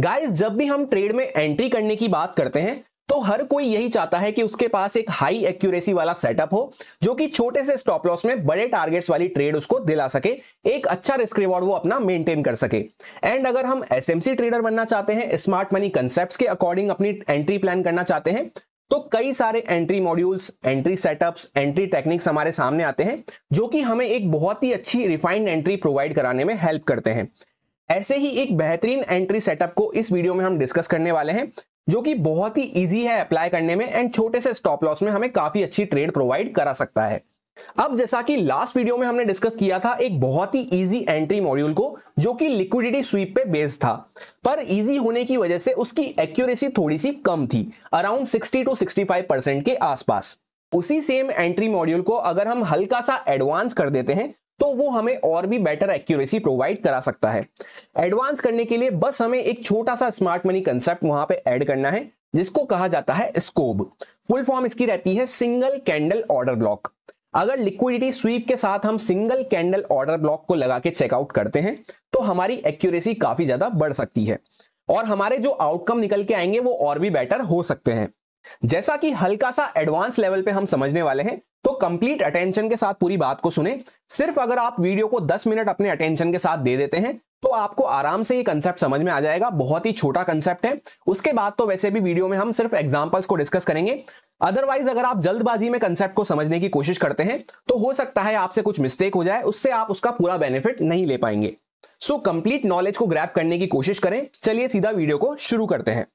guys जब भी हम ट्रेड में एंट्री करने की बात करते हैं तो हर कोई यही चाहता है कि उसके पास एक हाई एक्यूरेसी वाला सेटअप हो जो कि छोटे से स्टॉप लॉस में बड़े टारगेट्स वाली ट्रेड उसको दिला सके एक अच्छा रिस्क रिवॉर्ड वो अपना मेंटेन कर सके एंड अगर हम एसएमसी ट्रेडर बनना चाहते हैं स्मार्ट मनी कंसेप्ट के अकॉर्डिंग अपनी एंट्री प्लान करना चाहते हैं तो कई सारे entry modules entry setups entry techniques हमारे सामने आते हैं जो कि हमें एक बहुत ही अच्छी रिफाइंड एंट्री प्रोवाइड कराने में हेल्प करते हैं ऐसे ही एक बेहतरीन एंट्री सेटअप को इस वीडियो में हम डिस्कस करने वाले हैं जो कि बहुत ही इजी है अप्लाई करने में एंड छोटे से स्टॉप लॉस में हमें काफी अच्छी ट्रेड प्रोवाइड करा सकता है अब जैसा कि लास्ट वीडियो में हमने डिस्कस किया था एक बहुत ही इजी एंट्री मॉड्यूल को जो कि लिक्विडिटी स्वीप पे बेस्ड था पर इजी होने की वजह से उसकी एक्यूरेसी थोड़ी सी कम थी अराउंड 60 टू 65 परसेंट के आसपास उसी सेम एंट्री मॉड्यूल को अगर हम हल्का सा एडवांस कर देते हैं तो वो हमें और भी बेटर एक्यूरेसी प्रोवाइड करा सकता है एडवांस करने के लिए बस हमें एक छोटा सा स्मार्ट मनी कंसेप्ट वहां पे ऐड करना है जिसको कहा जाता है स्कोब फुल फॉर्म इसकी रहती है सिंगल कैंडल ऑर्डर ब्लॉक अगर लिक्विडिटी स्वीप के साथ हम सिंगल कैंडल ऑर्डर ब्लॉक को लगा के चेकआउट करते हैं तो हमारी एक्यूरेसी काफी ज्यादा बढ़ सकती है और हमारे जो आउटकम निकल के आएंगे वो और भी बेटर हो सकते हैं जैसा कि हल्का सा एडवांस लेवल पे हम समझने वाले हैं तो कंप्लीट अटेंशन के साथ पूरी बात को सुने सिर्फ अगर आप वीडियो को 10 मिनट अपने अटेंशन के साथ दे देते हैं तो आपको आराम से ये कंसेप्ट समझ में आ जाएगा बहुत ही छोटा कंसेप्ट है उसके बाद तो वैसे भी वीडियो में हम सिर्फ एग्जाम्पल्स को डिस्कस करेंगे अदरवाइज अगर आप जल्दबाजी में कंसेप्ट को समझने की कोशिश करते हैं तो हो सकता है आपसे कुछ मिस्टेक हो जाए उससे आप उसका पूरा बेनिफिट नहीं ले पाएंगे सो कंप्लीट नॉलेज को ग्रैप करने की कोशिश करें चलिए सीधा वीडियो को शुरू करते हैं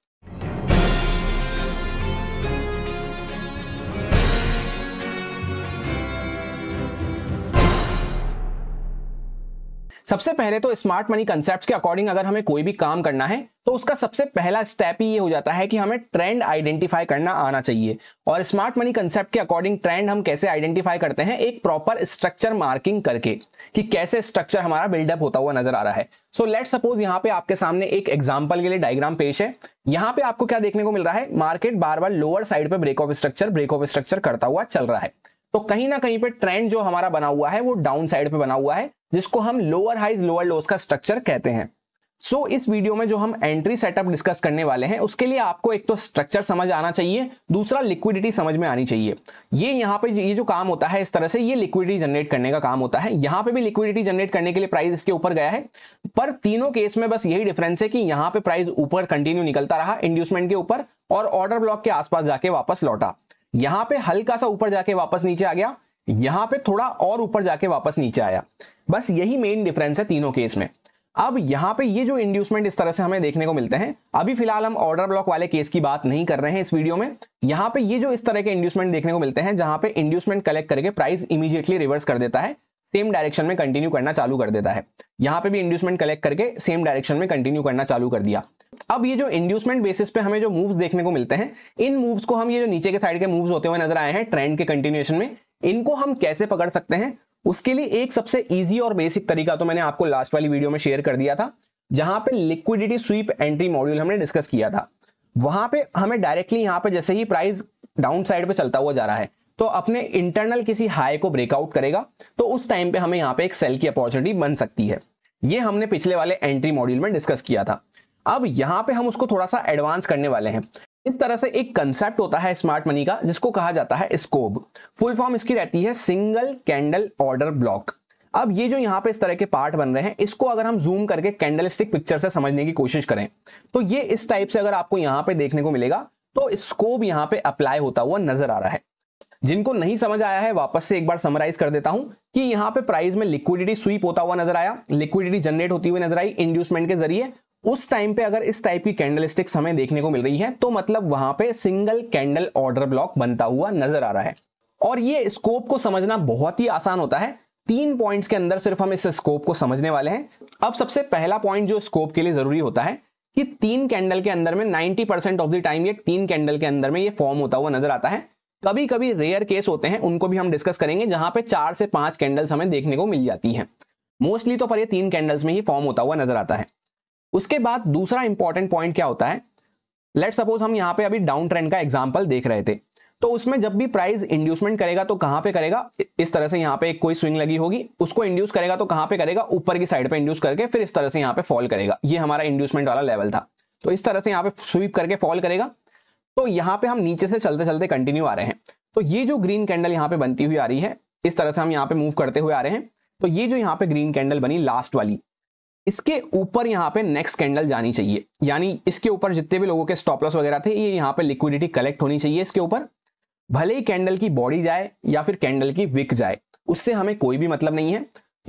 सबसे पहले तो स्मार्ट मनी कंसेप्ट के अकॉर्डिंग अगर हमें कोई भी काम करना है तो उसका सबसे पहला स्टेप ही ये हो जाता है कि हमें ट्रेंड आइडेंटिफाई करना आना चाहिए और स्मार्ट मनी कंसेप्ट के अकॉर्डिंग ट्रेंड हम कैसे आइडेंटिफाई करते हैं एक प्रॉपर स्ट्रक्चर मार्किंग करके कि कैसे स्ट्रक्चर हमारा बिल्डअप होता हुआ नजर आ रहा है सो लेट सपोज यहाँ पे आपके सामने एक एग्जाम्पल के लिए डायग्राम पेश है यहाँ पे आपको क्या देखने को मिल रहा है मार्केट बार बार लोअर साइड पर break of structure break of structure करता हुआ चल रहा है तो कहीं ना कहीं पे ट्रेंड जो हमारा बना हुआ है वो डाउन साइड पे बना हुआ है जिसको हम लोअर हाइज लोअर लोस का स्ट्रक्चर कहते हैं सो so, इस वीडियो में जो हम एंट्री सेटअप डिस्कस करने वाले हैं उसके लिए आपको एक तो स्ट्रक्चर समझ आना चाहिए दूसरा लिक्विडिटी समझ में आनी चाहिए ये यहाँ पे ये जो काम होता है इस तरह से ये लिक्विडिटी जनरेट करने का काम होता है यहाँ पे भी लिक्विडिटी जनरेट करने के लिए प्राइस इसके ऊपर गया है पर तीनों केस में बस यही डिफरेंस है कि यहाँ पे प्राइस ऊपर कंटिन्यू निकलता रहा इंड्यूसमेंट के ऊपर और ऑर्डर ब्लॉक के आसपास जाके वापस लौटा यहां पे हल्का सा ऊपर जाके वापस नीचे आ गया यहां पे थोड़ा और ऊपर जाके वापस नीचे आया बस यही मेन डिफरेंस है तीनों केस में अब यहां पे ये जो इंड्यूसमेंट इस तरह से हमें देखने को मिलते हैं अभी फिलहाल हम ऑर्डर ब्लॉक वाले केस की बात नहीं कर रहे हैं इस वीडियो में यहां पे ये जो इस तरह के इंड्यूसमेंट देखने को मिलते हैं जहां पे इंड्यूसमेंट कलेक्ट करके प्राइस इमीडिएटली रिवर्स कर देता है सेम डायरेक्शन में कंटिन्यू करना चालू कर देता है यहां पर भी इंड्यूसमेंट कलेक्ट करके सेम डायरेक्शन में कंटिन्यू करना चालू कर दिया अब ये जो इंड्यूसमेंट बेसिस पे हमें जो मूव्स देखने को मिलते हैं इन मूव्स को हम ये जो नीचे के साइड के मूव्स होते हुए नजर आए हैं ट्रेंड के कंटिन्यूएशन में इनको हम कैसे पकड़ सकते हैं उसके लिए एक सबसे ईजी और बेसिक तरीका तो मैंने आपको लास्ट वाली वीडियो में शेयर कर दिया था जहां पर लिक्विडिटी स्वीप एंट्री मॉड्यूल हमने डिस्कस किया था वहां पर हमें डायरेक्टली यहाँ पे जैसे ही प्राइस डाउन साइड पर चलता हुआ जा रहा है तो अपने इंटरनल किसी हाई को ब्रेकआउट करेगा तो उस टाइम पे हमें यहाँ पे एक सेल की अपॉर्चुनिटी बन सकती है ये हमने पिछले वाले एंट्री मॉड्यूल में डिस्कस किया था अब यहां पे हम उसको थोड़ा सा एडवांस करने वाले हैं इस तरह से एक कंसेप्ट होता है स्मार्ट मनी का जिसको कहा जाता है स्कोब फुल फॉर्म इसकी रहती है सिंगल कैंडल ऑर्डर ब्लॉक अब ये जो यहाँ पे इस तरह के पार्ट बन रहे हैं इसको अगर हम जूम करके कैंडलस्टिक पिक्चर से समझने की कोशिश करें तो ये इस टाइप से अगर आपको यहाँ पे देखने को मिलेगा तो स्कोप यहाँ पे अप्लाई होता हुआ नजर आ रहा है जिनको नहीं समझ आया है वापस से एक बार समराइज कर देता हूं कि यहाँ पे प्राइस में लिक्विडिटी स्वीप होता हुआ नजर आया लिक्विडिटी जनरेट होती हुई नजर आई इंड्यूसमेंट के जरिए उस टाइम पे अगर इस टाइप की कैंडल स्टिक्स हमें देखने को मिल रही है तो मतलब वहां पे सिंगल कैंडल ऑर्डर ब्लॉक बनता हुआ नजर आ रहा है और ये स्कोप को समझना बहुत ही आसान होता है तीन पॉइंट्स के अंदर सिर्फ हम इस स्कोप को समझने वाले हैं अब सबसे पहला पॉइंट जो स्कोप के लिए जरूरी होता है कि तीन कैंडल के अंदर में ninety percent of the time ये तीन कैंडल के अंदर में ये फॉर्म होता हुआ नजर आता है कभी कभी रेयर केस होते हैं उनको भी हम डिस्कस करेंगे जहां पे चार से पांच कैंडल्स हमें देखने को मिल जाती हैं मोस्टली तो पर ये तीन कैंडल्स में ही फॉर्म होता हुआ नजर आता है उसके बाद दूसरा इंपॉर्टेंट पॉइंट क्या होता है लेट सपोज हम यहाँ पे अभी डाउन ट्रेंड का एग्जाम्पल देख रहे थे तो उसमें जब भी प्राइस इंड्यूसमेंट करेगा तो कहां पे करेगा इस तरह से यहाँ पे एक कोई स्विंग लगी होगी उसको इंड्यूस करेगा तो कहां पे करेगा ऊपर की साइड पे इंड्यूस करके फिर इस तरह से यहाँ पे फॉल करेगा ये हमारा इंड्यूसमेंट वाला लेवल था तो इस तरह से यहाँ पे स्वीप करके फॉल करेगा तो यहाँ पे हम नीचे से चलते चलते कंटिन्यू आ रहे हैं तो ये जो ग्रीन कैंडल यहाँ पे बनती हुई आ रही है इस तरह से हम यहाँ पे मूव करते हुए आ रहे हैं तो ये जो यहाँ पे ग्रीन कैंडल बनी लास्ट वाली इसके ऊपर यहाँ पे नेक्स्ट कैंडल जानी चाहिए यानी इसके ऊपर जितने भी लोगों के स्टॉप लॉस वगैरह थे ये यहाँ पे लिक्विडिटी कलेक्ट होनी चाहिए इसके ऊपर भले ही कैंडल की बॉडी जाए या फिर कैंडल की विक जाए उससे हमें कोई भी मतलब नहीं है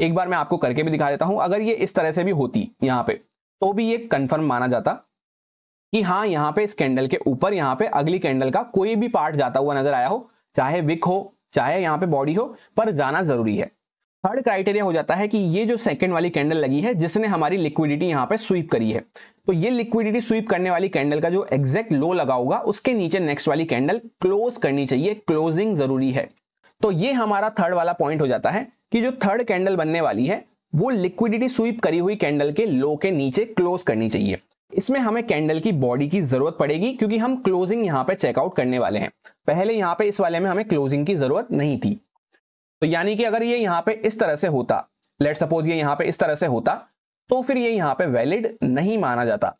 एक बार मैं आपको करके भी दिखा देता हूं अगर ये इस तरह से भी होती यहाँ पे तो भी ये कंफर्म माना जाता कि हाँ यहाँ पे इस कैंडल के ऊपर यहाँ पे अगली कैंडल का कोई भी पार्ट जाता हुआ नजर आया हो चाहे विक हो चाहे यहाँ पे बॉडी हो पर जाना जरूरी है थर्ड क्राइटेरिया हो जाता है कि ये जो सेकंड वाली कैंडल लगी है जिसने हमारी लिक्विडिटी यहाँ पे स्वीप करी है तो ये लिक्विडिटी स्वीप करने वाली कैंडल का जो एग्जैक्ट लो लगा होगा उसके नीचे नेक्स्ट वाली कैंडल क्लोज करनी चाहिए क्लोजिंग जरूरी है तो ये हमारा थर्ड वाला पॉइंट हो जाता है कि जो थर्ड कैंडल बनने वाली है वो लिक्विडिटी स्वीप करी हुई कैंडल के लो के नीचे क्लोज करनी चाहिए इसमें हमें कैंडल की बॉडी की जरूरत पड़ेगी क्योंकि हम क्लोजिंग यहाँ पे चेकआउट करने वाले हैं पहले यहाँ पे इस वाले में हमें क्लोजिंग की जरूरत नहीं थी तो यानी कि अगर ये यहां पे इस तरह से होता लेट सपोज ये यहाँ पे इस तरह से होता तो फिर ये यहाँ पे वैलिड नहीं माना जाता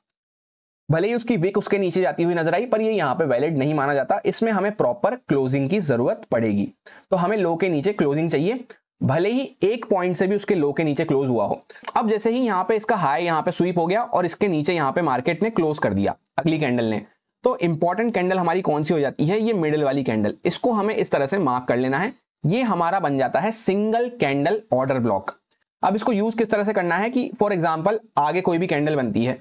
भले ही उसकी विक उसके नीचे जाती हुई नजर आई पर ये यहाँ पे वैलिड नहीं माना जाता इसमें हमें प्रॉपर क्लोजिंग की जरूरत पड़ेगी तो हमें लो के नीचे क्लोजिंग चाहिए भले ही एक पॉइंट से भी उसके लो के नीचे क्लोज हुआ हो अब जैसे ही यहाँ पे इसका हाई यहाँ पे स्वीप हो गया और इसके नीचे यहाँ पे मार्केट ने क्लोज कर दिया अगली कैंडल ने तो इंपॉर्टेंट कैंडल हमारी कौन सी हो जाती है ये मिडिल वाली कैंडल इसको हमें इस तरह से मार्क कर लेना है ये हमारा बन जाता है सिंगल कैंडल ऑर्डर ब्लॉक अब इसको यूज किस तरह से करना है कि फॉर एग्जाम्पल आगे कोई भी कैंडल बनती है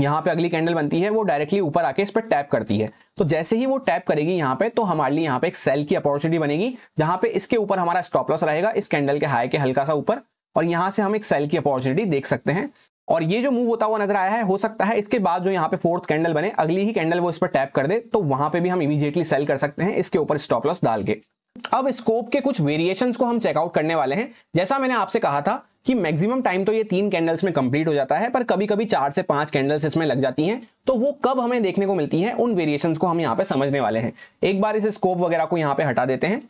यहाँ पे अगली कैंडल बनती है वो डायरेक्टली ऊपर आके इस पर टैप करती है तो जैसे ही वो टैप करेगी यहाँ पे तो हमारे लिए यहाँ पे एक सेल की अपॉर्चुनिटी बनेगी जहां पे इसके ऊपर हमारा स्टॉप लॉस रहेगा इस कैंडल के हाई के हल्का सा ऊपर और यहां से हम एक सेल की अपॉर्चुनिटी देख सकते हैं और ये जो मूव होता हुआ नजर आया है हो सकता है इसके बाद जो यहाँ पे फोर्थ कैंडल बने अगली ही कैंडल वो इस पर टैप कर दे तो वहां पे भी हम इमीजिएटली सेल कर सकते हैं इसके ऊपर स्टॉप लॉस डाल के अब स्कोप के कुछ वेरिएशंस को हम चेकआउट करने वाले हैं जैसा मैंने आपसे कहा था कि मैक्सिमम टाइम तो ये तीन कैंडल्स में कंप्लीट हो जाता है पर कभी कभी चार से पांच कैंडल्स इसमें लग जाती हैं तो वो कब हमें देखने को मिलती है उन वेरिएशंस को हम यहाँ पे समझने वाले हैं एक बार इस स्कोप वगैरह को यहाँ पे हटा देते हैं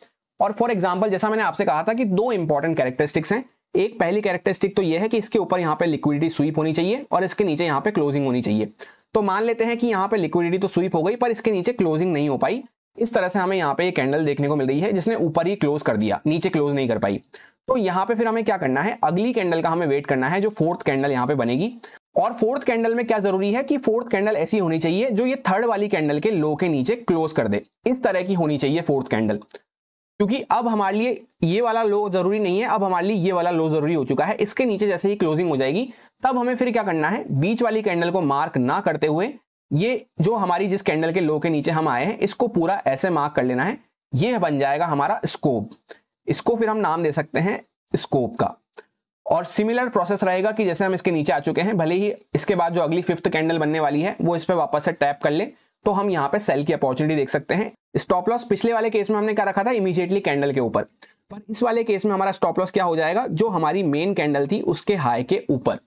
और फॉर एग्जाम्पल जैसा मैंने आपसे कहा था कि दो इंपॉर्टेंट कैरेक्टरिस्टिक्स हैं एक पहली कैरेक्टरिस्टिक तो ये है कि इसके ऊपर यहाँ पे लिक्विडिटी स्वीप होनी चाहिए और इसके नीचे यहाँ पे क्लोजिंग होनी चाहिए तो मान लेते हैं कि यहाँ पे लिक्विडिटी तो स्वीप हो गई पर इसके नीचे क्लोजिंग नहीं हो पाई इस तरह से हमें यहाँ पे ये कैंडल देखने को मिल रही है जिसने ऊपर ही क्लोज कर दिया नीचे क्लोज नहीं कर पाई तो यहाँ पे फिर हमें क्या करना है अगली कैंडल का हमें वेट करना है जो फोर्थ कैंडल यहाँ पे बनेगी और फोर्थ कैंडल में क्या जरूरी है कि फोर्थ कैंडल ऐसी होनी चाहिए जो ये थर्ड वाली कैंडल के लो के नीचे क्लोज कर दे इस तरह की होनी चाहिए फोर्थ कैंडल क्योंकि अब हमारे लिए ये वाला लो जरूरी नहीं है अब हमारे लिए ये वाला लो जरूरी हो चुका है इसके नीचे जैसे ही क्लोजिंग हो जाएगी तब हमें फिर क्या करना है बीच वाली कैंडल को मार्क ना करते हुए ये जो हमारी जिस कैंडल के लो के नीचे हम आए हैं इसको पूरा ऐसे मार्क कर लेना है ये बन जाएगा हमारा स्कोप इसको फिर हम नाम दे सकते हैं स्कोप का और सिमिलर प्रोसेस रहेगा कि जैसे हम इसके नीचे आ चुके हैं भले ही इसके बाद जो अगली फिफ्थ कैंडल बनने वाली है वो इस पर वापस से टैप कर ले तो हम यहाँ पे सेल की अपॉर्चुनिटी देख सकते हैं स्टॉप लॉस पिछले वाले केस में हमने क्या रखा था इमीजिएटली कैंडल के ऊपर पर इस वाले केस में हमारा स्टॉप लॉस क्या हो जाएगा जो हमारी मेन कैंडल थी उसके हाई के ऊपर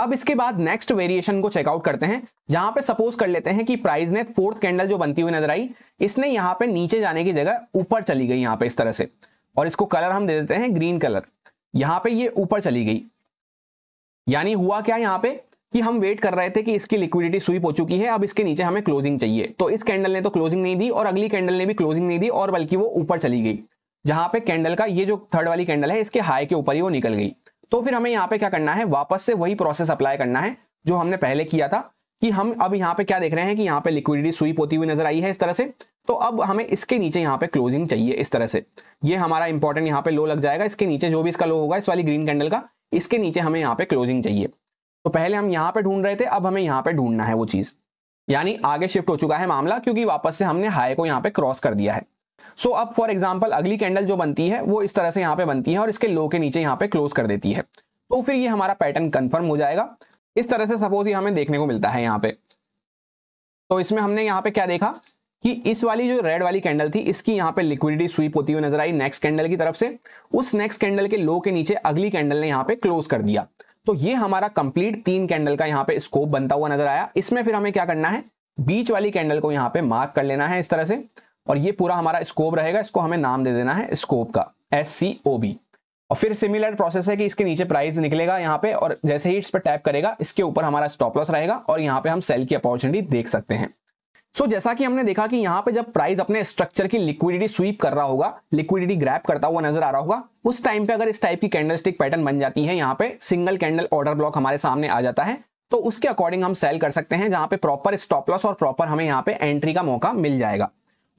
अब इसके बाद नेक्स्ट वेरिएशन को चेकआउट करते हैं जहां पे सपोज कर लेते हैं कि प्राइस ने फोर्थ कैंडल जो बनती हुई नजर आई इसने यहाँ पे नीचे जाने की जगह ऊपर चली गई यहां पे इस तरह से और इसको कलर हम दे देते हैं ग्रीन कलर यहाँ पे ये ऊपर चली गई यानी हुआ क्या यहां पे कि हम वेट कर रहे थे कि इसकी लिक्विडिटी स्वीप हो चुकी है अब इसके नीचे हमें क्लोजिंग चाहिए तो इस कैंडल ने तो क्लोजिंग नहीं दी और अगली कैंडल ने भी क्लोजिंग नहीं दी और बल्कि वो ऊपर चली गई जहां पे कैंडल का ये जो थर्ड वाली कैंडल है इसके हाई के ऊपर ही वो निकल गई तो फिर हमें यहाँ पे क्या करना है वापस से वही प्रोसेस अप्लाई करना है जो हमने पहले किया था कि हम अब यहाँ पे क्या देख रहे हैं कि यहाँ पे लिक्विडिटी स्वीप होती हुई नजर आई है इस तरह से तो अब हमें इसके नीचे यहाँ पे क्लोजिंग चाहिए इस तरह से ये हमारा इंपॉर्टेंट यहाँ पे लो लग जाएगा इसके नीचे जो भी इसका लो होगा इस वाली ग्रीन कैंडल का इसके नीचे हमें यहाँ पे क्लोजिंग चाहिए तो पहले हम यहाँ पे ढूंढ रहे थे अब हमें यहाँ पे ढूंढना है वो चीज यानी आगे शिफ्ट हो चुका है मामला क्योंकि वापस से हमने हाई को यहाँ पे क्रॉस कर दिया है सो अब फॉर एग्जाम्पल अगली कैंडल जो बनती है वो इस तरह से यहाँ पे बनती है और इसके लो के नीचे यहाँ पे क्लोज कर देती है तो फिर ये हमारा पैटर्न कंफर्म हो जाएगा इस तरह से सपोज ये हमें देखने को मिलता है यहाँ पे तो इसमें हमने यहाँ पे क्या देखा कि इस वाली जो रेड वाली कैंडल थी इसकी यहाँ पे लिक्विडिटी स्वीप होती हुई नजर आई नेक्स्ट कैंडल की तरफ से उस नेक्स्ट कैंडल के लो के नीचे अगली कैंडल ने यहाँ पे क्लोज कर दिया तो ये हमारा कंप्लीट तीन कैंडल का यहाँ पे स्कोप बनता हुआ नजर आया इसमें फिर हमें क्या करना है बीच वाली कैंडल को यहाँ पे मार्क कर लेना है इस तरह से और ये पूरा हमारा स्कोप रहेगा इसको हमें नाम दे देना है स्कोप का एस सी ओ बी और फिर सिमिलर प्रोसेस है कि इसके नीचे प्राइस निकलेगा यहाँ पे और जैसे ही इस पर टैप करेगा इसके ऊपर हमारा स्टॉप लॉस रहेगा और यहाँ पे हम सेल की अपॉर्चुनिटी देख सकते हैं सो so, जैसा कि हमने देखा कि यहाँ पे जब प्राइस अपने स्ट्रक्चर की लिक्विडिटी स्वीप कर रहा होगा लिक्विडिटी ग्रैप करता हुआ नजर आ रहा होगा उस टाइम पे अगर इस टाइप की कैंडल पैटर्न बन जाती है यहाँ पे सिंगल कैंडल ऑर्डर ब्लॉक हमारे सामने आ जाता है तो उसके अकॉर्डिंग हम सेल कर सकते हैं जहां पे प्रॉपर स्टॉप लॉस और प्रॉपर हमें यहाँ पे एंट्री का मौका मिल जाएगा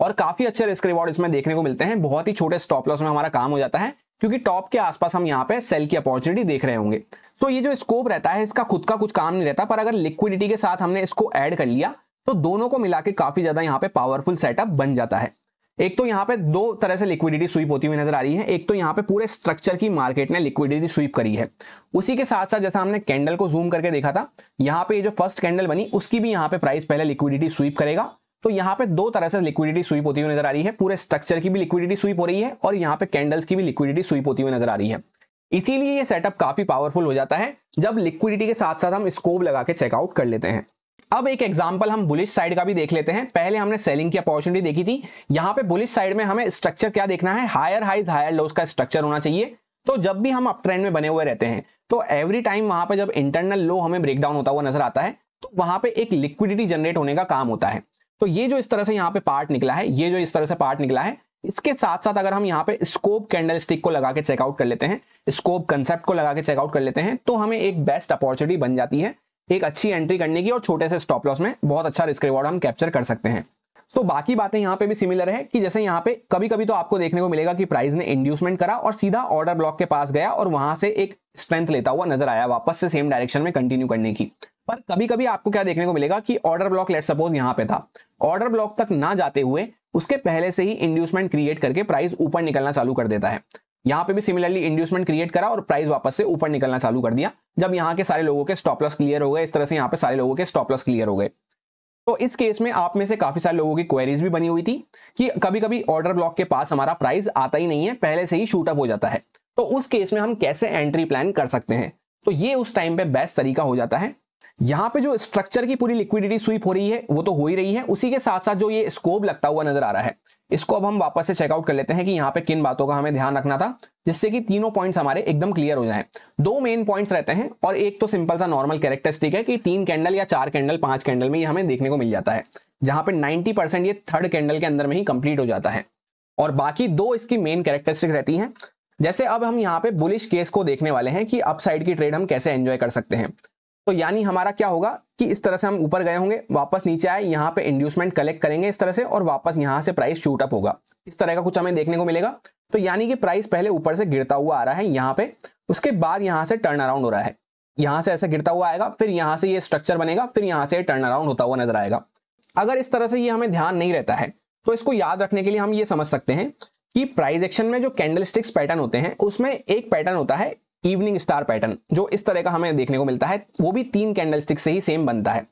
और काफी अच्छे रिस्क रिवॉर्ड इसमें देखने को मिलते हैं बहुत ही छोटे स्टॉप लॉस में हमारा काम हो जाता है क्योंकि टॉप के आसपास हम यहाँ पे सेल की अपॉर्चुनिटी देख रहे होंगे तो ये जो स्कोप रहता है इसका खुद का कुछ काम नहीं रहता पर अगर लिक्विडिटी के साथ हमने इसको ऐड कर लिया तो दोनों को मिला के काफी ज्यादा यहाँ पे पावरफुल सेटअप बन जाता है एक तो यहाँ पे दो तरह से लिक्विडिटी स्वीप होती हुई नजर आ रही है एक तो यहाँ पे पूरे स्ट्रक्चर की मार्केट ने लिक्विडिटी स्वीप करी है उसी के साथ साथ जैसा हमने कैंडल को जूम करके देखा था यहाँ पे जो फर्स्ट कैंडल बनी उसकी भी यहाँ पे प्राइस पहले लिक्विडिटी स्वीप करेगा तो यहाँ पे दो तरह से लिक्विडिटी स्वीप होती हुई नजर आ रही है पूरे स्ट्रक्चर की भी लिक्विडिटी स्वीप हो रही है और यहाँ पे कैंडल्स की भी लिक्विडिटी स्वीप होती हुई नजर आ रही है इसीलिए ये सेटअप काफी पावरफुल हो जाता है जब लिक्विडिटी के साथ साथ हम स्कोप लगा के चेकआउट कर लेते हैं अब एक एग्जाम्पल हम बुलिश साइड का भी देख लेते हैं पहले हमने सेलिंग की अपॉर्चुनिटी देखी थी यहाँ पे बुलिश साइड में हमें स्ट्रक्चर क्या देखना है हायर हाइज हायर लोज का स्ट्रक्चर होना चाहिए तो जब भी हम अप ट्रेंड में बने हुए रहते हैं तो एवरी टाइम वहां पर जब इंटरनल लो हमें ब्रेकडाउन होता हुआ नजर आता है तो वहां पे एक लिक्विडिटी जनरेट होने का काम होता है तो ये जो इस तरह से यहाँ पे पार्ट निकला है ये जो इस तरह से पार्ट निकला है इसके साथ साथ अगर हम यहाँ पे स्कोप कैंडल स्टिक को लगा के चेकआउट कर लेते हैं स्कोप कंसेप्ट को लगा के चेकआउट कर लेते हैं तो हमें एक बेस्ट अपॉर्चुनिटी बन जाती है एक अच्छी एंट्री करने की और छोटे से स्टॉप लॉस में बहुत अच्छा रिस्क रिवॉर्ड हम कैप्चर कर सकते हैं सो बाकी बातें यहां पे भी सिमिलर है कि जैसे यहां पे कभी कभी तो आपको देखने को मिलेगा कि प्राइस ने इंड्यूसमेंट करा और सीधा ऑर्डर ब्लॉक के पास गया और वहां से एक स्ट्रेंथ लेता हुआ नजर आया वापस से सेम डायरेक्शन में कंटिन्यू करने की पर कभी कभी आपको क्या देखने को मिलेगा कि ऑर्डर ब्लॉक लेट सपोज यहां पे था ऑर्डर ब्लॉक तक ना जाते हुए उसके पहले से ही इंड्यूसमेंट क्रिएट करके प्राइस ऊपर निकलना चालू कर देता है यहां पे भी सिमिलरली इंड्यूसमेंट क्रिएट करा और प्राइस वापस से ऊपर निकलना चालू कर दिया जब यहां के सारे लोगों के स्टॉप लॉस क्लियर हो गए इस तरह से यहां पे सारे लोगों के स्टॉप लॉस क्लियर हो गए तो इस केस में आप में से काफी सारे लोगों की क्वेरीज भी बनी हुई थी कि कभी कभी ऑर्डर ब्लॉक के पास हमारा प्राइस आता ही नहीं है पहले से ही शूटअप हो जाता है तो उस केस में हम कैसे एंट्री प्लान कर सकते हैं तो ये उस टाइम पे बेस्ट तरीका हो जाता है यहाँ पे जो स्ट्रक्चर की पूरी लिक्विडिटी स्वीप हो रही है वो तो हो ही रही है उसी के साथ साथ जो ये स्कोप लगता हुआ नजर आ रहा है इसको अब हम वापस से चेकआउट कर लेते हैं कि यहाँ पे किन बातों का हमें ध्यान रखना था जिससे कि तीनों पॉइंट्स हमारे एकदम क्लियर हो जाएं दो मेन पॉइंट्स रहते हैं और एक तो सिंपल सा नॉर्मल कैरेक्टरिस्टिक है कि तीन कैंडल या चार कैंडल पांच कैंडल में ये हमें देखने को मिल जाता है जहां पर नाइन्टी परसेंट ये थर्ड कैंडल के अंदर में ही कंप्लीट हो जाता है और बाकी दो इसकी मेन कैरेक्टरिस्टिक रहती है जैसे अब हम यहाँ पे बुलिश केस को देखने वाले हैं कि अपसाइड की ट्रेड हम कैसे एंजॉय कर सकते हैं तो यानी हमारा क्या होगा कि इस तरह से हम ऊपर गए होंगे वापस नीचे आए यहाँ पे इंड्यूसमेंट कलेक्ट करेंगे इस तरह से और वापस यहाँ से प्राइस शूट अप होगा इस तरह का कुछ हमें देखने को मिलेगा तो यानी कि प्राइस पहले ऊपर से गिरता हुआ आ रहा है यहाँ पे उसके बाद यहाँ से टर्न अराउंड हो रहा है यहाँ से ऐसा गिरता हुआ आएगा फिर यहाँ से ये स्ट्रक्चर बनेगा फिर यहाँ से टर्न अराउंड होता हुआ नजर आएगा अगर इस तरह से ये हमें ध्यान नहीं रहता है तो इसको याद रखने के लिए हम ये समझ सकते हैं कि प्राइस एक्शन में जो कैंडल पैटर्न होते हैं उसमें एक पैटर्न होता है इवनिंग स्टार पैटर्न जो इस तरह का हमें देखने को मिलता है वो भी तीन कैंडलस्टिक से ही सेम बनता है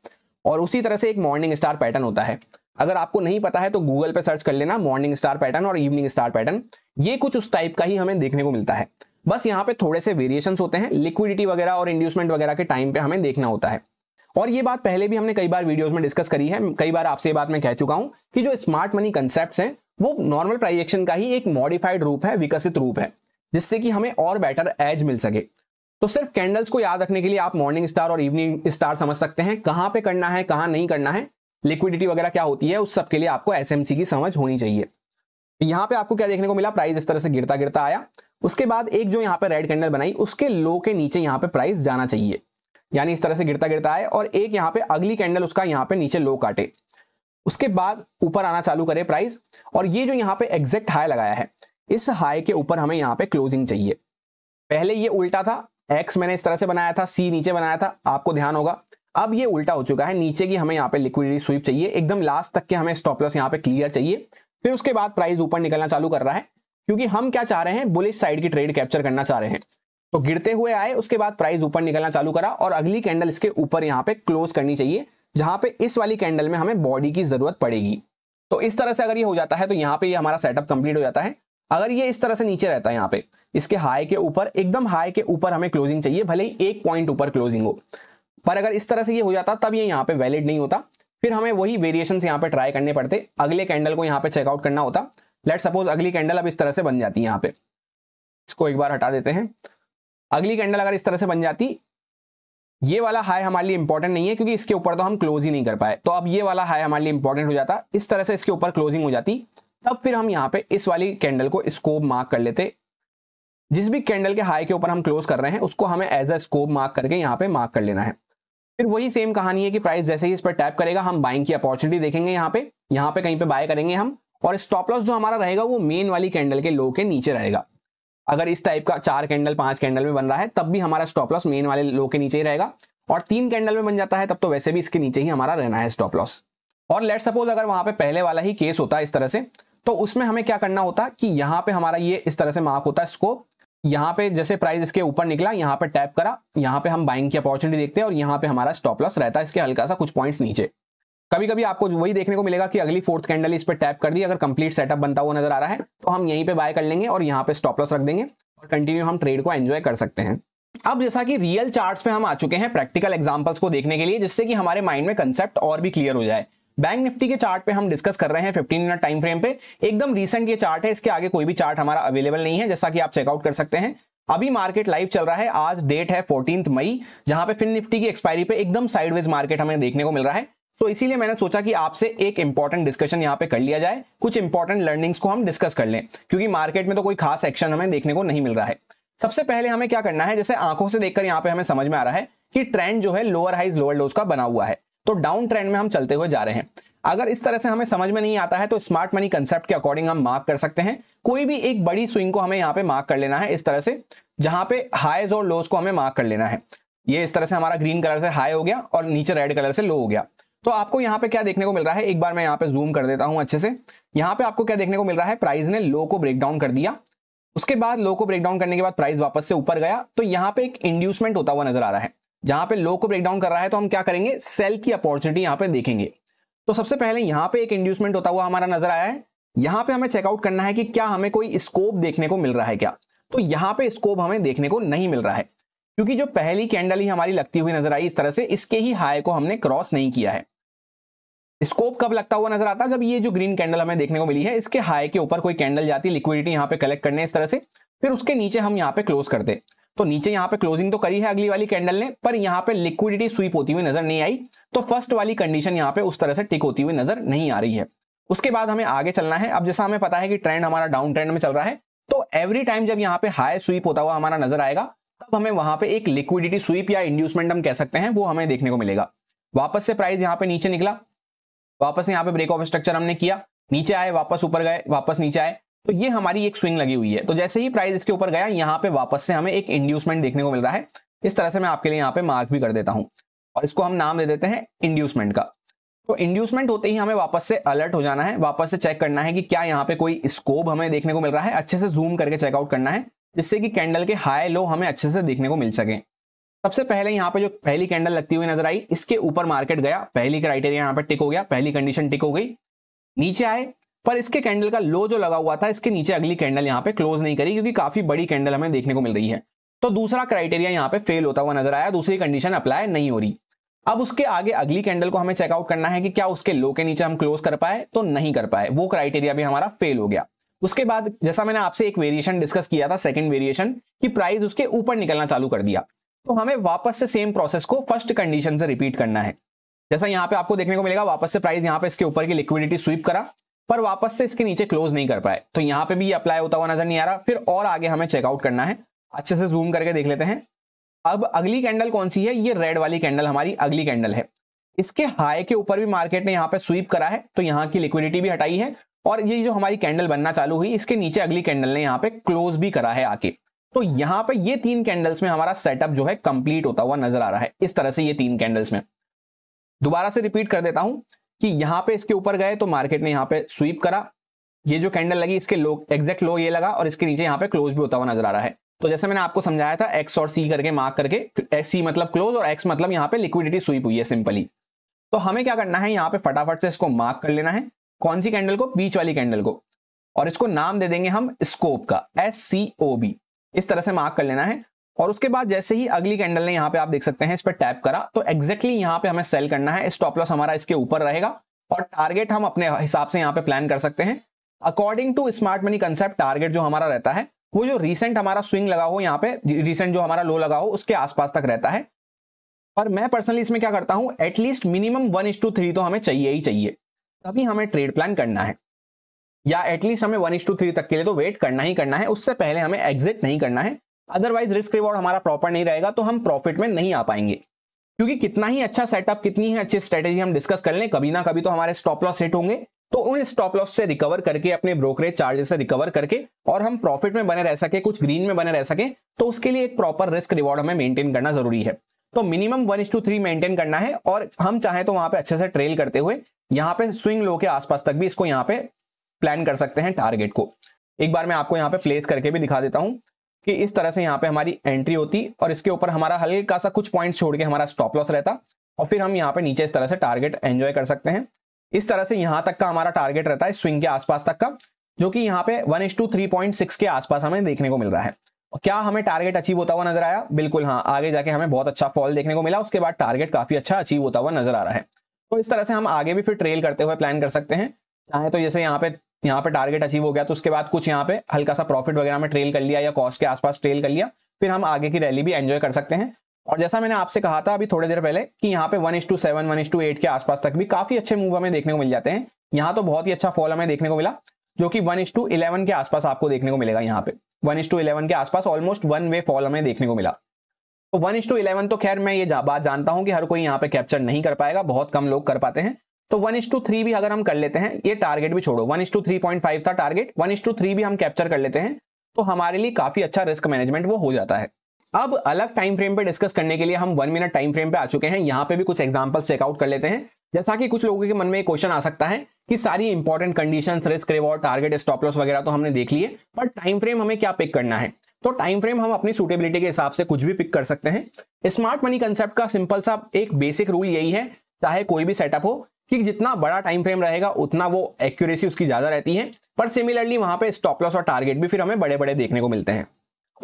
और उसी तरह से एक मॉर्निंग स्टार पैटर्न होता है अगर आपको नहीं पता है तो गूगल पर सर्च कर लेना मॉर्निंग स्टार पैटर्न और इवनिंग स्टार पैटर्न ये कुछ उस टाइप का ही हमें देखने को मिलता है बस यहाँ पे थोड़े से वेरिएशन होते हैं लिक्विडिटी वगैरह और इंड्यूसमेंट वगैरह के टाइम पे हमें देखना होता है और ये बात पहले भी हमने कई बार वीडियोस में डिस्कस करी है कई बार आपसे ये बात मैं कह चुका हूँ कि जो स्मार्ट मनी कंसेप्ट हैं वो नॉर्मल प्राइजेक्शन का ही एक मॉडिफाइड रूप है विकसित रूप है जिससे कि हमें और बेटर एज मिल सके तो सिर्फ कैंडल्स को याद रखने के लिए आप मॉर्निंग स्टार और इवनिंग स्टार समझ सकते हैं कहाँ पे करना है कहाँ नहीं करना है लिक्विडिटी वगैरह क्या होती है उस सब के लिए आपको एसएमसी की समझ होनी चाहिए यहाँ पे आपको क्या देखने को मिला प्राइस इस तरह से गिरता गिरता आया उसके बाद एक जो यहाँ पे रेड कैंडल बनाई उसके लो के नीचे यहाँ पे प्राइस जाना चाहिए यानी इस तरह से गिरता गिरता आए और एक यहाँ पे अगली कैंडल उसका यहाँ पे नीचे लो काटे उसके बाद ऊपर आना चालू करे प्राइस और ये जो यहाँ पे एग्जैक्ट हाई लगाया है इस हाई के ऊपर हमें यहाँ पे क्लोजिंग चाहिए पहले ये उल्टा था एक्स मैंने इस तरह से बनाया था सी नीचे बनाया था आपको ध्यान होगा अब ये उल्टा हो चुका है नीचे की हमें यहाँ पे लिक्विडिटी स्वीप चाहिए एकदम लास्ट तक के हमें स्टॉप लॉस यहाँ पे क्लियर चाहिए फिर उसके बाद प्राइस ऊपर निकलना चालू कर रहा है क्योंकि हम क्या चाह रहे हैं बुलिश साइड की ट्रेड कैप्चर करना चाह रहे हैं तो गिरते हुए आए उसके बाद प्राइस ऊपर निकलना चालू करा और अगली कैंडल इसके ऊपर यहाँ पे क्लोज करनी चाहिए जहां पे इस वाली कैंडल में हमें बॉडी की जरूरत पड़ेगी तो इस तरह से अगर ये हो जाता है तो यहाँ पे हमारा सेटअप कंप्लीट हो जाता है अगर ये इस तरह से नीचे रहता है यहाँ पे इसके हाई के ऊपर एकदम हाई के ऊपर हमें क्लोजिंग चाहिए भले ही एक पॉइंट ऊपर क्लोजिंग हो पर अगर इस तरह से ये हो जाता तब ये यहाँ पे वैलिड नहीं होता फिर हमें वही वेरिएशन यहाँ पे ट्राई करने पड़ते अगले कैंडल को यहाँ पे चेकआउट करना होता लेट सपोज अगली कैंडल अब इस तरह से बन जाती है यहाँ पे इसको एक बार हटा देते हैं अगली कैंडल अगर इस तरह से बन जाती ये वाला हाई हमारे लिए इंपॉर्टेंट नहीं है क्योंकि इसके ऊपर तो हम क्लोज ही नहीं कर पाए तो अब ये वाला हाई हमारे लिए इंपॉर्टेंट हो जाता इस तरह से इसके ऊपर क्लोजिंग हो जाती तब फिर हम यहाँ पे इस वाली कैंडल को स्कोप मार्क कर लेते जिस भी कैंडल के हाई के ऊपर हम क्लोज कर रहे हैं उसको हमें एज अ स्कोप मार्क करके यहाँ पे मार्क कर लेना है फिर वही सेम कहानी है कि प्राइस जैसे ही इस पर टैप करेगा हम बाइंग की अपॉर्चुनिटी देखेंगे यहाँ पे यहाँ पे कहीं पे बाय करेंगे हम और स्टॉप लॉस जो हमारा रहेगा वो मेन वाली कैंडल के लो के नीचे रहेगा अगर इस टाइप का चार कैंडल पांच कैंडल में बन रहा है तब भी हमारा स्टॉप लॉस मेन वाले लो के नीचे ही रहेगा और तीन कैंडल में बन जाता है तब तो वैसे भी इसके नीचे ही हमारा रहना है स्टॉप लॉस और लेट सपोज अगर वहां पे पहले वाला ही केस होता है इस तरह से तो उसमें हमें क्या करना होता कि यहाँ पे हमारा ये इस तरह से मार्क होता है इसको यहाँ पे जैसे प्राइस इसके ऊपर निकला यहाँ पे टैप करा यहाँ पे हम बाइंग की अपॉर्चुनिटी देखते हैं और यहाँ पे हमारा स्टॉप लॉस रहता है इसके हल्का सा कुछ पॉइंट्स नीचे कभी कभी आपको वही देखने को मिलेगा कि अगली फोर्थ कैंडल इस पर टैप कर दी अगर कंप्लीट सेटअप बनता हुआ नजर आ रहा है तो हम यहीं पर बाय कर लेंगे और यहाँ पे स्टॉप लॉस रख देंगे और कंटिन्यू हम ट्रेड को एंजॉय कर सकते हैं अब जैसा कि रियल चार्ट्स पे हम आ चुके हैं प्रैक्टिकल एग्जांपल्स को देखने के लिए जिससे कि हमारे माइंड में कंसेप्ट और भी क्लियर हो जाए बैंक निफ्टी के चार्ट पे हम डिस्कस कर रहे हैं फिफ्टीन मिनट टाइम फ्रेम पे एकदम रिसेंट ये चार्ट है इसके आगे कोई भी चार्ट हमारा अवेलेबल नहीं है जैसा कि आप चेकआउट कर सकते हैं अभी मार्केट लाइव चल रहा है आज डेट है फोर्टीन मई जहां पे फिन निफ्टी की एक्सपायरी पे एकदम साइडवेज मार्केट हमें देखने को मिल रहा है तो इसीलिए मैंने सोचा कि आपसे एक इंपॉर्टेंट डिस्कशन यहाँ पे कर लिया जाए कुछ इंपॉर्टेंट लर्निंग्स को हम डिस्कस कर लें क्योंकि मार्केट में तो कोई खास एक्शन हमें देखने को नहीं मिल रहा है सबसे पहले हमें क्या करना है जैसे आंखों से देखकर यहाँ पे हमें समझ में आ रहा है कि ट्रेंड जो है लोअर हाइज लोअर लोज का बना हुआ है तो डाउन ट्रेंड में हम चलते हुए जा रहे हैं अगर इस तरह से हमें समझ में नहीं आता है तो स्मार्ट मनी कंसेप्ट के अकॉर्डिंग हम मार्क कर सकते हैं कोई भी एक बड़ी स्विंग को हमें यहाँ पे मार्क कर लेना है इस तरह से जहां पे हाईज और लोज को हमें मार्क कर लेना है ये इस तरह से हमारा ग्रीन कलर से हाई हो गया और नीचे रेड कलर से लो हो गया तो आपको यहाँ पे क्या देखने को मिल रहा है एक बार मैं यहाँ पे जूम कर देता हूँ अच्छे से यहाँ पे आपको क्या देखने को मिल रहा है प्राइस ने लो को ब्रेक डाउन कर दिया उसके बाद लो को ब्रेक डाउन करने के बाद प्राइस वापस से ऊपर गया तो यहाँ पे एक इंड्यूसमेंट होता हुआ नजर आ रहा है जहां पे लो को ब्रेकडाउन कर रहा है तो हम क्या करेंगे सेल की अपॉर्चुनिटी यहां पे देखेंगे तो सबसे पहले यहां पे एक इंड्यूसमेंट होता हुआ हमारा नजर आया है यहां पे हमें चेकआउट करना है कि क्या हमें कोई स्कोप देखने को मिल रहा है क्या तो यहां पे स्कोप हमें देखने को नहीं मिल रहा है क्योंकि जो पहली कैंडल ही हमारी लगती हुई नजर आई इस तरह से इसके ही हाई को हमने क्रॉस नहीं किया है स्कोप कब लगता हुआ नजर आता जब ये जो ग्रीन कैंडल हमें देखने को मिली है इसके हाई के ऊपर कोई कैंडल जाती लिक्विडिटी यहाँ पे कलेक्ट करने इस तरह से फिर उसके नीचे हम यहाँ पे क्लोज करते हैं तो नीचे यहां पे क्लोजिंग तो करी है अगली वाली कैंडल ने पर यहाँ पे लिक्विडिटी स्वीप होती हुई नजर नहीं आई तो फर्स्ट वाली कंडीशन यहां पे उस तरह से टिक होती हुई नजर नहीं आ रही है उसके बाद हमें आगे चलना है अब जैसा हमें पता है कि ट्रेंड हमारा डाउन ट्रेंड में चल रहा है तो एवरी टाइम जब यहाँ पे हाई स्वीप होता हुआ हमारा नजर आएगा तब हमें वहां पर एक लिक्विडिटी स्वीप या इंड्यूसमेंट हम कह सकते हैं वो हमें देखने को मिलेगा वापस से प्राइस यहाँ पे नीचे निकला वापस यहाँ पे ब्रेक ऑफ स्ट्रक्चर हमने किया नीचे आए वापस ऊपर गए वापस नीचे आए तो ये हमारी एक स्विंग लगी हुई है तो जैसे ही प्राइस इसके ऊपर गया यहाँ पे वापस से हमें एक इंड्यूसमेंट देखने को मिल रहा है इस तरह से मैं आपके लिए यहाँ पे मार्क भी कर देता हूँ और इसको हम नाम दे देते हैं इंड्यूसमेंट का तो इंड्यूसमेंट होते ही हमें वापस से अलर्ट हो जाना है वापस से चेक करना है कि क्या यहाँ पे कोई स्कोप हमें देखने को मिल रहा है अच्छे से जूम करके चेकआउट करना है जिससे कि कैंडल के हाई लो हमें अच्छे से देखने को मिल सके सबसे पहले यहाँ पे जो पहली कैंडल लगती हुई नजर आई इसके ऊपर मार्केट गया पहली क्राइटेरिया यहाँ पे टिक हो गया पहली कंडीशन टिक हो गई नीचे आए पर इसके कैंडल का लो जो लगा हुआ था इसके नीचे अगली कैंडल यहाँ पे क्लोज नहीं करी क्योंकि काफी बड़ी कैंडल हमें देखने को मिल रही है तो दूसरा क्राइटेरिया यहाँ पे फेल होता हुआ नजर आया दूसरी कंडीशन अप्लाई नहीं हो रही अब उसके आगे अगली कैंडल को हमें चेकआउट करना है कि क्या उसके लो के नीचे हम क्लोज कर पाए तो नहीं कर पाए वो क्राइटेरिया भी हमारा फेल हो गया उसके बाद जैसा मैंने आपसे एक वेरिएशन डिस्कस किया था सेकंड वेरिएशन कि प्राइस उसके ऊपर निकलना चालू कर दिया तो हमें वापस से सेम प्रोसेस को फर्स्ट कंडीशन से रिपीट करना है जैसा यहाँ पे आपको देखने को मिलेगा वापस से प्राइस यहाँ पे इसके ऊपर की लिक्विडिटी स्वीप करा पर वापस से इसके नीचे क्लोज नहीं कर पाए तो यहाँ पे भी अप्लाई होता हुआ नजर नहीं आ रहा फिर और आगे हमें चेकआउट करना है अच्छे से जूम करके देख लेते हैं अब अगली कैंडल कौन सी है ये रेड वाली कैंडल हमारी अगली कैंडल है इसके हाई के ऊपर भी मार्केट ने यहाँ पे स्वीप करा है तो यहाँ की लिक्विडिटी भी हटाई है और ये जो हमारी कैंडल बनना चालू हुई इसके नीचे अगली कैंडल ने यहाँ पे क्लोज भी करा है आके तो यहाँ पे ये तीन कैंडल्स में हमारा सेटअप जो है कंप्लीट होता हुआ नजर आ रहा है इस तरह से ये तीन कैंडल्स में दोबारा से रिपीट कर देता हूं कि यहां पे इसके ऊपर गए तो मार्केट ने यहां पे स्वीप करा ये जो कैंडल लगी इसके लो एग्जैक्ट लो ये लगा और इसके नीचे यहां पे क्लोज भी होता हुआ नजर आ रहा है तो जैसे मैंने आपको समझाया था एक्स और सी करके मार्क करके सी मतलब क्लोज और एक्स मतलब यहाँ पे लिक्विडिटी स्वीप हुई है सिंपली तो हमें क्या करना है यहाँ पे फटाफट से इसको मार्क कर लेना है कौन सी कैंडल को बीच वाली कैंडल को और इसको नाम दे देंगे हम स्कोप का एस सी ओ बी इस तरह से मार्क कर लेना है और उसके बाद जैसे ही अगली कैंडल ने यहाँ पे आप देख सकते हैं इस पर टैप करा तो एक्जैक्टली exactly यहाँ पे हमें सेल करना है स्टॉप लॉस हमारा इसके ऊपर रहेगा और टारगेट हम अपने हिसाब से यहाँ पे प्लान कर सकते हैं according to smart money concept target जो हमारा रहता है वो जो रिसेंट हमारा स्विंग लगा हो यहाँ पे रिसेंट जो हमारा लो लगा हो उसके आसपास तक रहता है पर मैं पर्सनली इसमें क्या करता हूँ at least minimum one is to three तो हमें चाहिए ही चाहिए तभी हमें ट्रेड प्लान करना है या एटलीस्ट हमें वन इज टू थ्री तक के लिए तो वेट करना ही करना है उससे पहले हमें एग्जिट नहीं करना है अदरवाइज रिस्क रिवॉर्ड हमारा प्रॉपर नहीं रहेगा तो हम प्रॉफिट में नहीं आ पाएंगे क्योंकि कितना ही अच्छा सेटअप कितनी ही अच्छी स्ट्रेटेजी हम डिस्कस कर लें कभी ना कभी तो हमारे स्टॉप लॉस सेट होंगे तो उन स्टॉप लॉस से रिकवर करके अपने ब्रोकरेज चार्जेस से रिकवर करके और हम प्रॉफिट में बने रह सके कुछ ग्रीन में बने रह सके तो उसके लिए एक प्रॉपर रिस्क रिवॉर्ड हमें मेंटेन करना जरूरी है तो minimum one is to three maintain करना है और हम चाहे तो वहां पे अच्छे से ट्रेल करते हुए यहाँ पे स्विंग लो के आसपास तक भी इसको यहाँ पे प्लान कर सकते हैं टारगेट को एक बार मैं आपको यहाँ पे प्लेस करके भी दिखा देता हूँ कि इस तरह से यहाँ पे हमारी एंट्री होती और इसके ऊपर हमारा हल्का सा कुछ पॉइंट छोड़ के हमारा स्टॉप लॉस रहता और फिर हम यहाँ पे नीचे इस तरह से टारगेट एंजॉय कर सकते हैं इस तरह से यहाँ तक का हमारा टारगेट रहता है स्विंग के आसपास तक का जो कि यहाँ पे one is to three point six के आसपास हमें देखने को मिल रहा है क्या हमें टारगेट अचीव होता हुआ नजर आया बिल्कुल हाँ आगे जाके हमें बहुत अच्छा फॉल देखने को मिला उसके बाद टारगेट काफी अच्छा अचीव होता हुआ नजर आ रहा है तो इस तरह से हम आगे भी फिर ट्रेल करते हुए प्लान कर सकते हैं चाहे तो जैसे यहाँ पे यहाँ पे टारगेट अचीव हो गया तो उसके बाद कुछ यहाँ पे हल्का सा प्रॉफिट वगैरह में ट्रेल कर लिया या कॉस्ट के आसपास ट्रेल कर लिया फिर हम आगे की रैली भी एंजॉय कर सकते हैं और जैसा मैंने आपसे कहा था अभी थोड़ी देर पहले कि यहाँ पे one is to seven one is to eight के आसपास तक भी काफी अच्छे मूव हमें देखने को मिल जाते हैं यहाँ तो बहुत ही अच्छा फॉल हमें देखने को मिला जो कि वन इस टू इलेवन के आसपास आपको देखने को मिलेगा यहाँ पे वन इस टू इलेवन के आसपास ऑलमोस्ट वन वे फॉल हमें देखने को मिला तो वन इस टू इलेवन तो खैर मैं ये बात जानता हूँ कि हर कोई यहाँ पे कैप्चर नहीं कर पाएगा बहुत कम लोग कर पाते हैं तो वन इंस टू थ्री भी अगर हम कर लेते हैं ये टारगेट भी छोड़ो one is to three point five था target one is to three भी हम कैप्चर कर लेते हैं तो हमारे लिए काफी अच्छा रिस्क मैनेजमेंट वो हो जाता है अब अलग टाइम फ्रेम पे डिस्कस करने के लिए हम वन मिनट टाइम फ्रेम पे आ चुके हैं यहाँ पे भी कुछ एग्जाम्पल चेकआउट कर लेते हैं जैसा कि कुछ लोगों के मन में क्वेश्चन आ सकता है कि सारी important condition risk reward target stop loss वगैरह तो हमने देख लिए बट टाइम फ्रेम हमें क्या पिक करना है तो टाइम फ्रेम हम अपनी सुटेबिलिटी के हिसाब से कुछ भी पिक कर सकते हैं स्मार्ट मनी कंसेप्ट का सिंपल सा एक बेसिक रूल यही है चाहे कोई भी सेटअप हो कि जितना बड़ा टाइम फ्रेम रहेगा उतना वो एक्यूरेसी उसकी ज्यादा रहती है पर सिमिलरली वहां पे स्टॉप लॉस और टारगेट भी फिर हमें बड़े बड़े देखने को मिलते हैं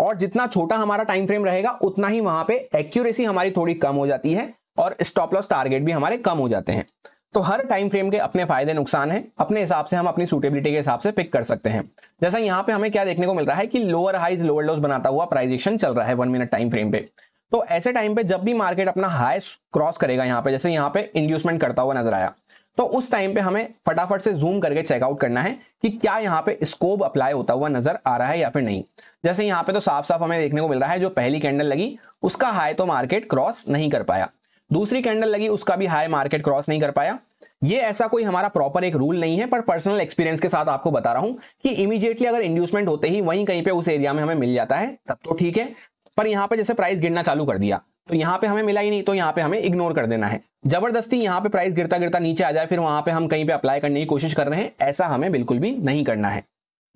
और जितना छोटा हमारा टाइम फ्रेम रहेगा उतना ही वहां पे एक्यूरेसी हमारी थोड़ी कम हो जाती है और स्टॉप लॉस टारगेट भी हमारे कम हो जाते हैं तो हर टाइम फ्रेम के अपने फायदे नुकसान हैं अपने हिसाब से हम अपनी सूटेबिलिटी के हिसाब से पिक कर सकते हैं जैसा यहाँ पे हमें क्या देखने को मिल रहा है कि लोअर हाइज लोअर लॉस बनाता हुआ प्राइजेक्शन चल रहा है वन मिनट टाइम फ्रेम पे तो ऐसे टाइम पे जब भी मार्केट अपना हाई क्रॉस करेगा यहाँ पे जैसे यहाँ पे इंड्यूसमेंट करता हुआ नजर आया तो उस टाइम पे हमें फटाफट से जूम करके चेकआउट करना है कि क्या यहाँ पे स्कोप अप्लाई होता हुआ नजर आ रहा है या फिर नहीं जैसे यहाँ पे तो साफ साफ हमें देखने को मिल रहा है जो पहली कैंडल लगी उसका हाई तो मार्केट क्रॉस नहीं कर पाया दूसरी कैंडल लगी उसका भी हाई मार्केट क्रॉस नहीं कर पाया ये ऐसा कोई हमारा प्रॉपर एक रूल नहीं है पर पर्सनल एक्सपीरियंस के साथ आपको बता रहा हूं कि इमीजिएटली अगर इंड्यूसमेंट होते ही वहीं कहीं पे उस एरिया में हमें मिल जाता है तब तो ठीक है पर यहाँ पे जैसे प्राइस गिरना चालू कर दिया तो यहाँ पे हमें मिला ही नहीं तो यहाँ पे हमें इग्नोर कर देना है जबरदस्ती यहाँ पे प्राइस गिरता गिरता नीचे आ जाए फिर वहां पे हम कहीं पे अप्लाई करने की कोशिश कर रहे हैं ऐसा हमें बिल्कुल भी नहीं करना है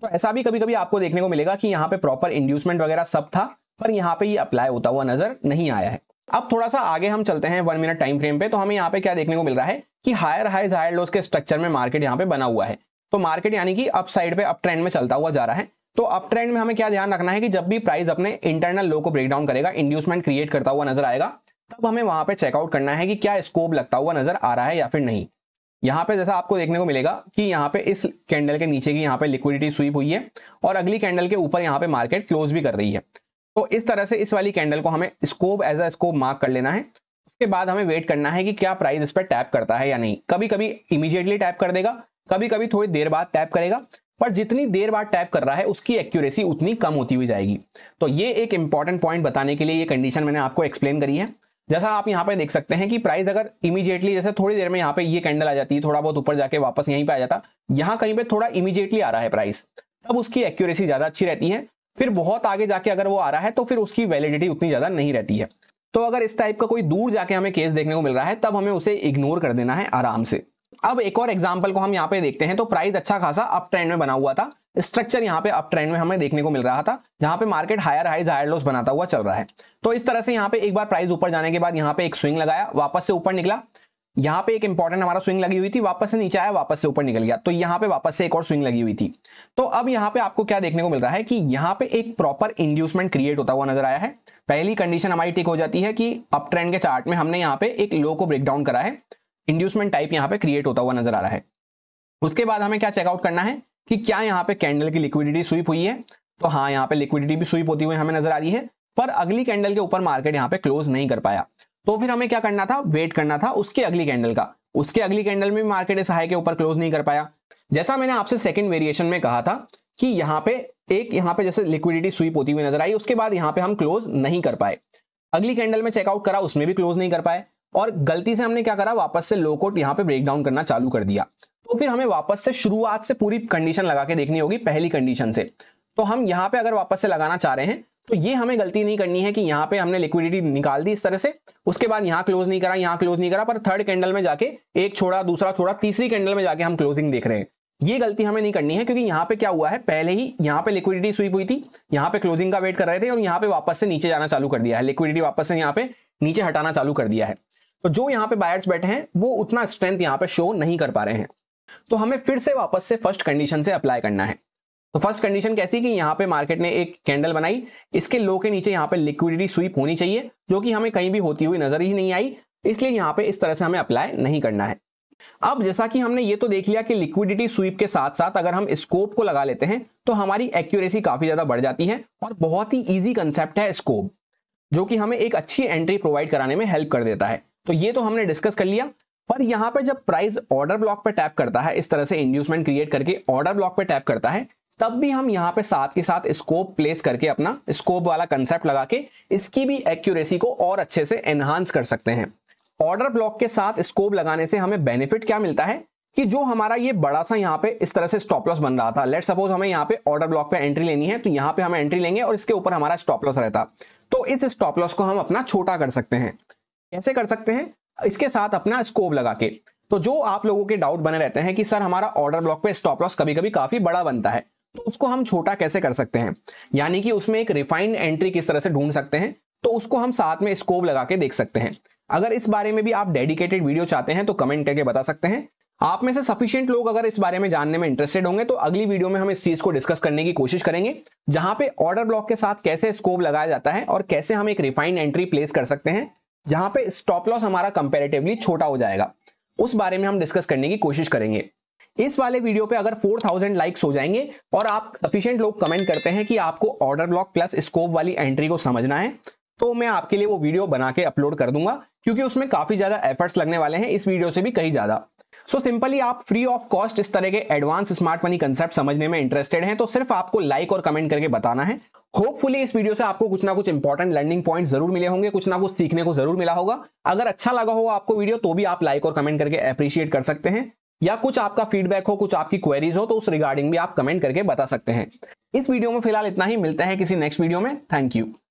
तो ऐसा भी कभी कभी आपको देखने को मिलेगा कि यहाँ पे प्रॉपर इंड्यूसमेंट वगैरह सब था पर यहाँ पे ये यह अप्लाई होता हुआ नजर नहीं आया है अब थोड़ा सा आगे हम चलते हैं वन मिनट टाइम फ्रेम पे तो हमें यहाँ पे क्या देखने को मिल रहा है कि हायर हाइज हायर लोस के स्ट्रक्चर में मार्केट यहाँ पे बना हुआ है तो मार्केट यानी कि अप साइड पे अप ट्रेंड में चलता हुआ जा रहा है तो अप ट्रेंड में हमें क्या ध्यान रखना है कि जब भी प्राइस अपने इंटरनल लो को ब्रेकडाउन करेगा इंड्यूसमेंट क्रिएट करता हुआ नजर आएगा तब हमें वहां पर चेकआउट करना है कि क्या स्कोप लगता हुआ नजर आ रहा है या फिर नहीं यहाँ पे जैसा आपको देखने को मिलेगा कि यहाँ पे इस कैंडल के नीचे की यहाँ पे लिक्विडिटी स्वीप हुई है और अगली कैंडल के ऊपर यहाँ पे मार्केट क्लोज भी कर रही है तो इस तरह से इस वाली कैंडल को हमें scope as a scope mark कर लेना है उसके बाद हमें वेट करना है कि क्या प्राइस इस पर टैप करता है या नहीं कभी कभी इमीजिएटली टैप कर देगा कभी कभी थोड़ी देर बाद टैप करेगा पर जितनी देर बाद टाइप कर रहा है उसकी एक्यूरेसी उतनी कम होती हुई जाएगी तो ये एक इंपॉर्टेंट पॉइंट बताने के लिए ये कंडीशन मैंने आपको एक्सप्लेन करी है जैसा आप यहाँ पे देख सकते हैं कि प्राइस अगर इमीजिएटली जैसे थोड़ी देर में यहाँ पे ये कैंडल आ जाती है थोड़ा बहुत ऊपर जाके वापस यहीं पर आ जाता यहाँ कहीं पर थोड़ा इमीजिएटली आ रहा है प्राइस तब उसकी एक्यूरेसी ज्यादा अच्छी रहती है फिर बहुत आगे जाके अगर वो आ रहा है तो फिर उसकी वैलिडिटी उतनी ज्यादा नहीं रहती है तो अगर इस टाइप का कोई दूर जाके हमें केस देखने को मिल रहा है तब हमें उसे इग्नोर कर देना है आराम से अब एक और एग्जाम्पल को हम यहाँ पे देखते हैं तो प्राइस अच्छा खासा अप ट्रेंड में बना हुआ था स्ट्रक्चर यहाँ पे अप ट्रेंड में हमें देखने को मिल रहा था जहां पे market higher highs higher lows बनाता हुआ चल रहा है तो इस तरह से यहाँ पे एक बार प्राइस ऊपर जाने के बाद यहाँ पे एक स्विंग लगाया वापस से ऊपर निकला यहाँ पे एक इंपॉर्टेंट हमारा स्विंग लगी हुई थी वापस से नीचे आया वापस से ऊपर निकल गया तो यहाँ पे वापस से एक और स्विंग लगी हुई थी तो अब यहाँ पे आपको क्या देखने को मिल रहा है कि यहाँ पे एक प्रॉपर इंड्यूसमेंट क्रिएट होता हुआ नजर आया है पहली कंडीशन हमारी टिक हो जाती है कि अप ट्रेंड के चार्ट में हमने यहाँ पे एक लो को ब्रेकडाउन करा है इंड्यूसमेंट टाइप यहाँ पे क्रिएट होता हुआ नजर आ रहा है उसके बाद हमें क्या चेकआउट करना है कि क्या यहाँ पे कैंडल की लिक्विडिटी स्वीप हुई है तो हाँ यहाँ पे लिक्विडिटी भी स्वीप होती हुई हमें नजर आ रही है पर अगली कैंडल के ऊपर मार्केट यहाँ पे क्लोज नहीं कर पाया तो फिर हमें क्या करना था वेट करना था उसके अगली कैंडल का उसके अगली कैंडल में मार्केट इस हाई के ऊपर क्लोज नहीं कर पाया जैसा मैंने आपसे सेकंड वेरिएशन में कहा था कि यहाँ पे एक यहाँ पे जैसे लिक्विडिटी स्वीप होती हुई नजर आई उसके बाद यहाँ पे हम क्लोज नहीं कर पाए अगली कैंडल में चेकआउट करा उसमें भी क्लोज नहीं कर पाए और गलती से हमने क्या करा वापस से लो कोट यहाँ पे ब्रेक डाउन करना चालू कर दिया तो फिर हमें वापस से शुरुआत से पूरी कंडीशन लगा के देखनी होगी पहली कंडीशन से तो हम यहाँ पे अगर वापस से लगाना चाह रहे हैं तो ये हमें गलती नहीं करनी है कि यहाँ पे हमने लिक्विडिटी निकाल दी इस तरह से उसके बाद यहाँ क्लोज नहीं करा यहाँ क्लोज नहीं करा पर थर्ड कैंडल में जाके एक छोड़ा दूसरा छोड़ा तीसरी कैंडल में जाके हम क्लोजिंग देख रहे हैं ये गलती हमें नहीं करनी है क्योंकि यहाँ पे क्या हुआ है पहले ही यहाँ पे लिक्विडिटी स्वीप हुई थी यहाँ पे क्लोजिंग का वेट कर रहे थे और यहाँ पे वापस से नीचे जाना चालू कर दिया है लिक्विडिटी वापस से यहाँ पे नीचे हटाना चालू कर दिया है तो जो यहाँ पे बायर्स बैठे हैं वो उतना स्ट्रेंथ यहाँ पे शो नहीं कर पा रहे हैं तो हमें फिर से वापस से फर्स्ट कंडीशन से अप्लाई करना है तो फर्स्ट कंडीशन कैसी कि यहाँ पे मार्केट ने एक कैंडल बनाई इसके लो के नीचे यहाँ पे लिक्विडिटी स्वीप होनी चाहिए जो कि हमें कहीं भी होती हुई नजर ही नहीं आई इसलिए यहाँ पे इस तरह से हमें अप्लाई नहीं करना है अब जैसा कि हमने ये तो देख लिया कि लिक्विडिटी स्वीप के साथ साथ अगर हम स्कोप को लगा लेते हैं तो हमारी एक्यूरेसी काफी ज्यादा बढ़ जाती है और बहुत ही ईजी कंसेप्ट है स्कोप जो कि हमें एक अच्छी एंट्री प्रोवाइड कराने में हेल्प कर देता है तो ये तो हमने डिस्कस कर लिया पर यहाँ पर जब प्राइस ऑर्डर ब्लॉक पर टैप करता है इस तरह से इंड्यूसमेंट क्रिएट करके ऑर्डर ब्लॉक पर टैप करता है तब भी हम यहाँ पे साथ के साथ स्कोप प्लेस करके अपना स्कोप वाला कंसेप्ट लगा के इसकी भी एक्यूरेसी को और अच्छे से एनहांस कर सकते हैं ऑर्डर ब्लॉक के साथ स्कोप लगाने से हमें बेनिफिट क्या मिलता है कि जो हमारा ये बड़ा सा यहाँ पे इस तरह से स्टॉप लॉस बन रहा था लेट सपोज हमें यहाँ पे ऑर्डर ब्लॉक पे एंट्री लेनी है तो यहाँ पे हम एंट्री लेंगे और इसके ऊपर हमारा स्टॉप लॉस रहता तो इस स्टॉप लॉस को हम अपना छोटा कर सकते हैं कैसे कर सकते हैं इसके साथ अपना स्कोप लगा के तो जो आप लोगों के डाउट बने रहते हैं कि सर हमारा ऑर्डर ब्लॉक पे स्टॉप लॉस कभी कभी काफी बड़ा बनता है तो उसको हम छोटा कैसे कर सकते हैं यानी कि उसमें एक रिफाइंड एंट्री किस तरह से ढूंढ सकते हैं तो उसको हम साथ में स्कोप लगा के देख सकते हैं अगर इस बारे में भी आप डेडिकेटेड वीडियो चाहते हैं तो कमेंट करके बता सकते हैं आप में से सफिशियंट लोग अगर इस बारे में जानने में इंटरेस्टेड होंगे तो अगली वीडियो में हम इस चीज को डिस्कस करने की कोशिश करेंगे जहां पे ऑर्डर ब्लॉक के साथ कैसे स्कोप लगाया जाता है और कैसे हम एक रिफाइंड एंट्री प्लेस कर सकते हैं जहां पे स्टॉप लॉस हमारा कंपेरेटिवली छोटा हो जाएगा उस बारे में हम डिस्कस करने की कोशिश करेंगे इस वाले वीडियो पे अगर 4000 लाइक्स हो जाएंगे और आप सफिशियंट लोग कमेंट करते हैं कि आपको ऑर्डर ब्लॉक प्लस स्कोप वाली एंट्री को समझना है तो मैं आपके लिए वो वीडियो बना के अपलोड कर दूंगा क्योंकि उसमें काफी ज्यादा एफर्ट्स लगने वाले हैं इस वीडियो से भी कहीं ज्यादा सो सिंपली आप फ्री ऑफ कॉस्ट इस तरह के एडवांस स्मार्ट मनी कंसेप्ट समझने में इंटरेस्टेड हैं तो सिर्फ आपको लाइक और कमेंट करके बताना है होपफुली इस वीडियो से आपको कुछ ना कुछ इंपॉर्टेंट लर्निंग पॉइंट जरूर मिले होंगे कुछ ना कुछ सीखने को जरूर मिला होगा अगर अच्छा लगा हो आपको वीडियो तो भी आप लाइक और कमेंट करके अप्रिशिएट कर सकते हैं या कुछ आपका फीडबैक हो कुछ आपकी क्वेरीज हो तो उस रिगार्डिंग भी आप कमेंट करके बता सकते हैं इस वीडियो में फिलहाल इतना ही मिलता है किसी नेक्स्ट वीडियो में थैंक यू